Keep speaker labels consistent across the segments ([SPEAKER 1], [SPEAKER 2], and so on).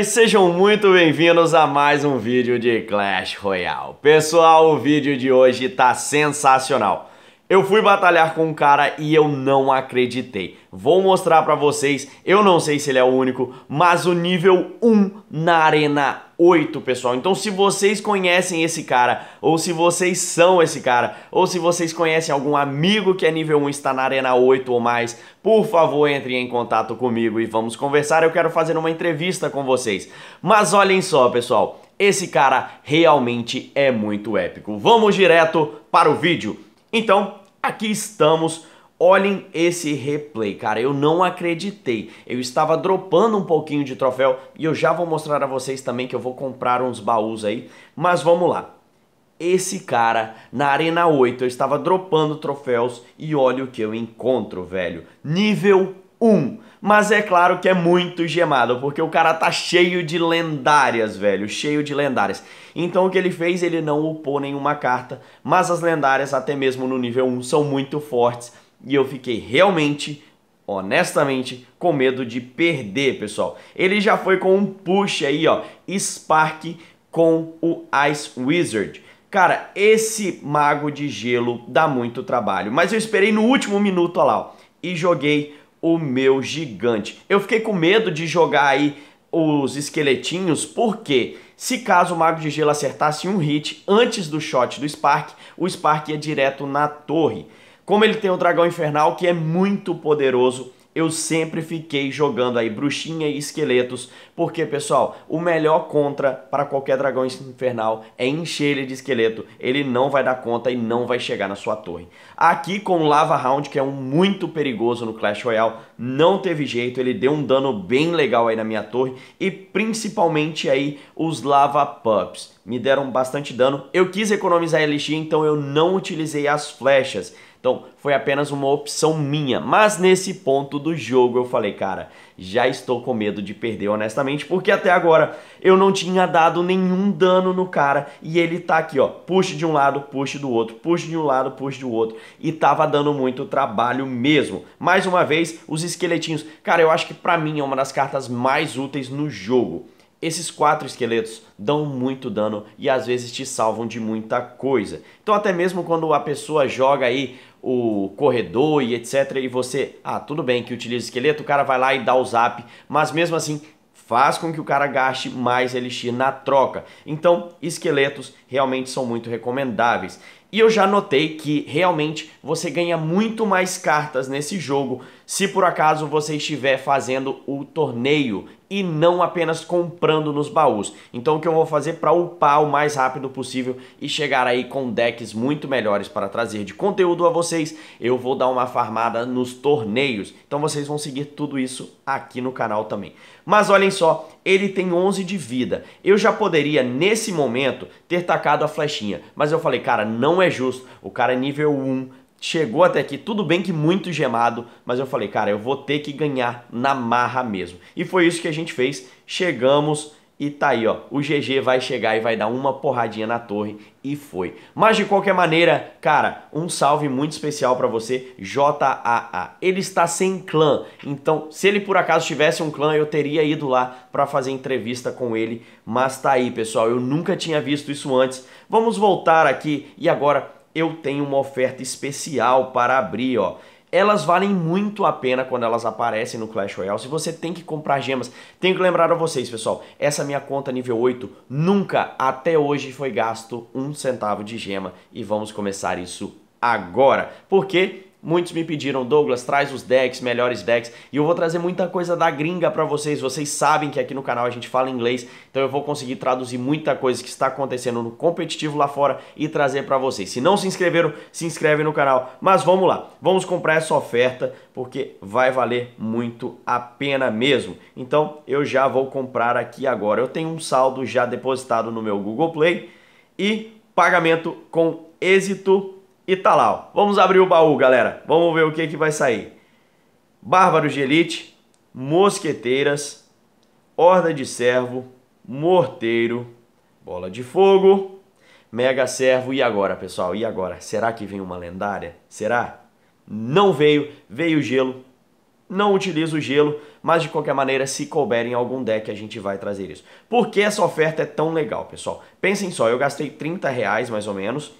[SPEAKER 1] e sejam muito bem-vindos a mais um vídeo de Clash Royale. Pessoal, o vídeo de hoje tá sensacional. Eu fui batalhar com um cara e eu não acreditei. Vou mostrar para vocês, eu não sei se ele é o único, mas o nível 1 na Arena 8, pessoal. Então se vocês conhecem esse cara, ou se vocês são esse cara, ou se vocês conhecem algum amigo que é nível 1 está na Arena 8 ou mais, por favor, entrem em contato comigo e vamos conversar. Eu quero fazer uma entrevista com vocês. Mas olhem só, pessoal, esse cara realmente é muito épico. Vamos direto para o vídeo. Então, aqui estamos. Olhem esse replay, cara, eu não acreditei. Eu estava dropando um pouquinho de troféu e eu já vou mostrar a vocês também que eu vou comprar uns baús aí. Mas vamos lá. Esse cara, na Arena 8, eu estava dropando troféus e olha o que eu encontro, velho. Nível 1. Mas é claro que é muito gemado, porque o cara tá cheio de lendárias, velho, cheio de lendárias. Então o que ele fez, ele não upou nenhuma carta, mas as lendárias, até mesmo no nível 1, são muito fortes. E eu fiquei realmente honestamente, com medo de perder, pessoal. Ele já foi com um push aí, ó, Spark com o Ice Wizard. Cara, esse mago de gelo dá muito trabalho, mas eu esperei no último minuto, ó lá, ó, e joguei o meu gigante. Eu fiquei com medo de jogar aí os esqueletinhos, porque se caso o Mago de Gelo acertasse um hit antes do shot do Spark, o Spark ia direto na torre. Como ele tem o Dragão Infernal, que é muito poderoso, eu sempre fiquei jogando aí bruxinha e esqueletos, porque pessoal, o melhor contra para qualquer dragão infernal é encher ele de esqueleto, ele não vai dar conta e não vai chegar na sua torre. Aqui com o Lava Round, que é um muito perigoso no Clash Royale, não teve jeito, ele deu um dano bem legal aí na minha torre e principalmente aí os Lava Pups me deram bastante dano. Eu quis economizar elixir, então eu não utilizei as flechas. Então foi apenas uma opção minha. Mas nesse ponto do jogo eu falei, cara, já estou com medo de perder honestamente, porque até agora eu não tinha dado nenhum dano no cara e ele tá aqui, ó, puxa de um lado, puxa do outro, puxa de um lado, puxa do outro e tava dando muito trabalho mesmo. Mais uma vez, os esqueletinhos, cara, eu acho que pra mim é uma das cartas mais úteis no jogo. Esses quatro esqueletos dão muito dano e às vezes te salvam de muita coisa. Então até mesmo quando a pessoa joga aí o corredor e etc e você, ah, tudo bem que utiliza esqueleto, o cara vai lá e dá o zap, mas mesmo assim faz com que o cara gaste mais elixir na troca. Então, esqueletos realmente são muito recomendáveis. E eu já notei que realmente você ganha muito mais cartas nesse jogo se por acaso você estiver fazendo o torneio e não apenas comprando nos baús. Então o que eu vou fazer para upar o mais rápido possível e chegar aí com decks muito melhores para trazer de conteúdo a vocês, eu vou dar uma farmada nos torneios. Então vocês vão seguir tudo isso aqui no canal também. Mas olhem só, ele tem 11 de vida. Eu já poderia nesse momento ter tacado a flechinha, mas eu falei, cara, não é justo. O cara é nível 1, chegou até aqui, tudo bem que muito gemado, mas eu falei, cara, eu vou ter que ganhar na marra mesmo. E foi isso que a gente fez, chegamos e tá aí, ó, o GG vai chegar e vai dar uma porradinha na torre e foi. Mas de qualquer maneira, cara, um salve muito especial para você, JAA. Ele está sem clã, então se ele por acaso tivesse um clã, eu teria ido lá para fazer entrevista com ele, mas tá aí, pessoal, eu nunca tinha visto isso antes. Vamos voltar aqui e agora eu tenho uma oferta especial para abrir, ó. Elas valem muito a pena quando elas aparecem no Clash Royale. Se você tem que comprar gemas, tenho que lembrar a vocês, pessoal, essa minha conta nível 8 nunca até hoje foi gasto um centavo de gema e vamos começar isso agora, porque Muitos me pediram, Douglas, traz os decks, melhores decks, e eu vou trazer muita coisa da gringa para vocês. Vocês sabem que aqui no canal a gente fala inglês, então eu vou conseguir traduzir muita coisa que está acontecendo no competitivo lá fora e trazer para vocês. Se não se inscreveram, se inscreve no canal. Mas vamos lá, vamos comprar essa oferta porque vai valer muito a pena mesmo. Então eu já vou comprar aqui agora. Eu tenho um saldo já depositado no meu Google Play e pagamento com êxito e tá lá, ó. Vamos abrir o baú, galera. Vamos ver o que, que vai sair. Bárbaros de Elite, Mosqueteiras, Horda de Servo, Morteiro, Bola de Fogo, Mega Servo. E agora, pessoal? E agora? Será que vem uma lendária? Será? Não veio. Veio gelo. Não utilizo o gelo, mas de qualquer maneira, se couber em algum deck, a gente vai trazer isso. Por que essa oferta é tão legal, pessoal? Pensem só, eu gastei 30 reais mais ou menos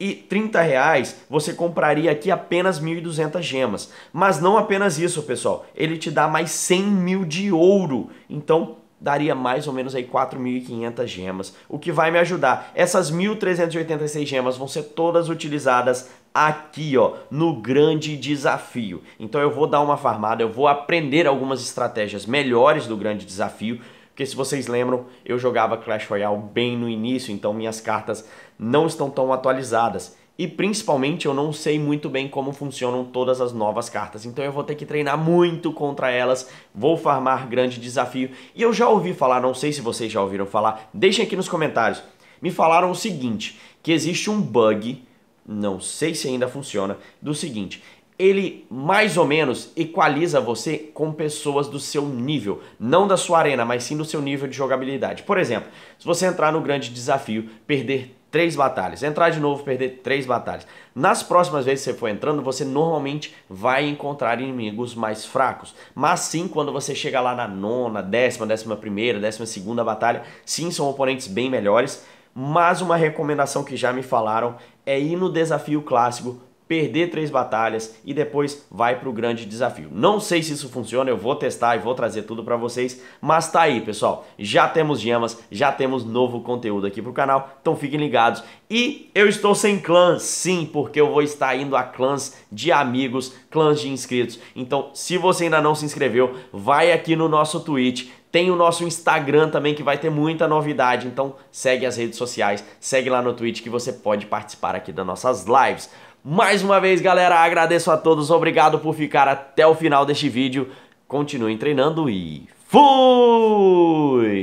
[SPEAKER 1] e 30 reais você compraria aqui apenas 1.200 gemas. Mas não apenas isso, pessoal. Ele te dá mais 100 mil de ouro. Então daria mais ou menos aí 4.500 gemas, o que vai me ajudar. Essas 1.386 gemas vão ser todas utilizadas aqui, ó, no grande desafio. Então eu vou dar uma farmada, eu vou aprender algumas estratégias melhores do grande desafio porque se vocês lembram, eu jogava Clash Royale bem no início, então minhas cartas não estão tão atualizadas. E principalmente eu não sei muito bem como funcionam todas as novas cartas, então eu vou ter que treinar muito contra elas, vou farmar grande desafio. E eu já ouvi falar, não sei se vocês já ouviram falar, deixem aqui nos comentários. Me falaram o seguinte, que existe um bug, não sei se ainda funciona, do seguinte, ele mais ou menos equaliza você com pessoas do seu nível, não da sua arena, mas sim do seu nível de jogabilidade. Por exemplo, se você entrar no grande desafio, perder três batalhas, entrar de novo, perder três batalhas. Nas próximas vezes que você for entrando, você normalmente vai encontrar inimigos mais fracos. Mas sim, quando você chega lá na nona, décima, décima primeira, décima segunda batalha, sim, são oponentes bem melhores. Mas uma recomendação que já me falaram é ir no desafio clássico perder três batalhas e depois vai para o grande desafio. Não sei se isso funciona, eu vou testar e vou trazer tudo para vocês, mas tá aí, pessoal. Já temos gemas, já temos novo conteúdo aqui pro canal, então fiquem ligados. E eu estou sem clãs, sim, porque eu vou estar indo a clãs de amigos, clãs de inscritos. Então, se você ainda não se inscreveu, vai aqui no nosso Twitch, tem o nosso Instagram também que vai ter muita novidade, então segue as redes sociais, segue lá no Twitch que você pode participar aqui das nossas lives. Mais uma vez, galera, agradeço a todos, obrigado por ficar até o final deste vídeo. Continuem treinando e fui!